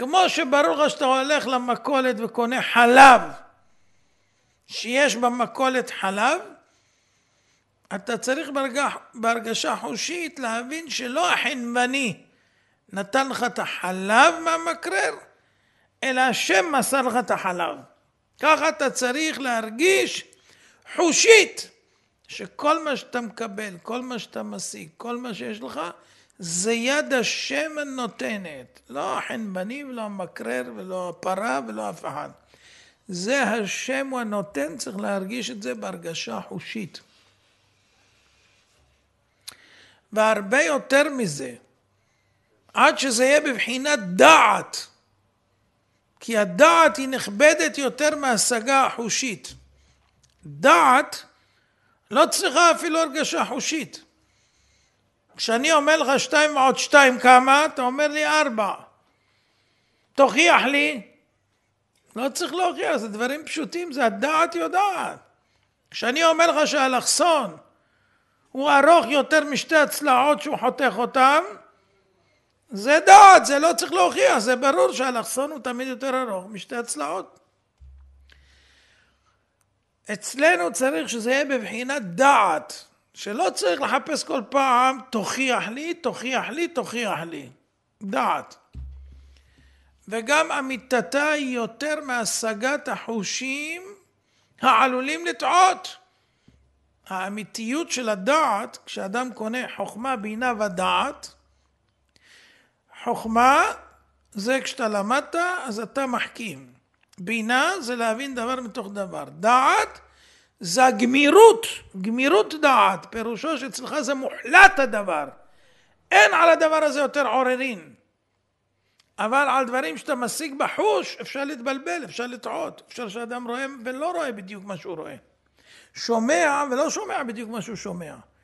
כמו שברור לך שאתה הולך למכולת וקונה חלב, שיש במכולת חלב, אתה צריך ברגש, בהרגשה חושית להבין שלא החנווני נתן לך את החלב מהמקרר, אלא השם מסר לך את החלב. ככה אתה צריך להרגיש חושית שכל מה שאתה מקבל, כל מה שאתה משיג, כל מה שיש לך, זה יד השם הנותנת, לא החנבני לא ולא המקרר ולא הפרה ולא אף אחד. זה השם הוא הנותן, צריך להרגיש את זה בהרגשה חושית. והרבה יותר מזה, עד שזה יהיה בבחינת דעת, כי הדעת היא נכבדת יותר מהשגה החושית. דעת לא צריכה אפילו הרגשה חושית. כשאני אומר לך שתיים ועוד שתיים כמה, אתה אומר לי ארבע. תוכיח לי. לא צריך להוכיח, זה דברים פשוטים, זה הדעת יודעת. כשאני אומר לך שהאלכסון הוא ארוך יותר משתי הצלעות שהוא חותך אותן, זה דעת, זה לא צריך להוכיח, זה ברור שהאלכסון הוא תמיד יותר ארוך משתי הצלעות. אצלנו צריך שזה יהיה בבחינת דעת. שלא צריך לחפש כל פעם, תוכיח לי, תוכיח לי, תוכיח לי. דעת. וגם אמיתתה היא יותר מהשגת החושים העלולים לטעות. האמיתיות של הדעת, כשאדם קונה חוכמה, בינה ודעת, חוכמה זה כשאתה למדת, אז אתה מחכים. בינה זה להבין דבר מתוך דבר. דעת זה הגמירות, גמירות דעת, פירושו שאצלך זה מוחלט הדבר. אין על הדבר הזה יותר עוררין. אבל על דברים שאתה משיג בחוש, אפשר להתבלבל, אפשר לטעות. אפשר שאדם רואה ולא רואה בדיוק מה שהוא רואה. שומע ולא שומע בדיוק מה שהוא שומע.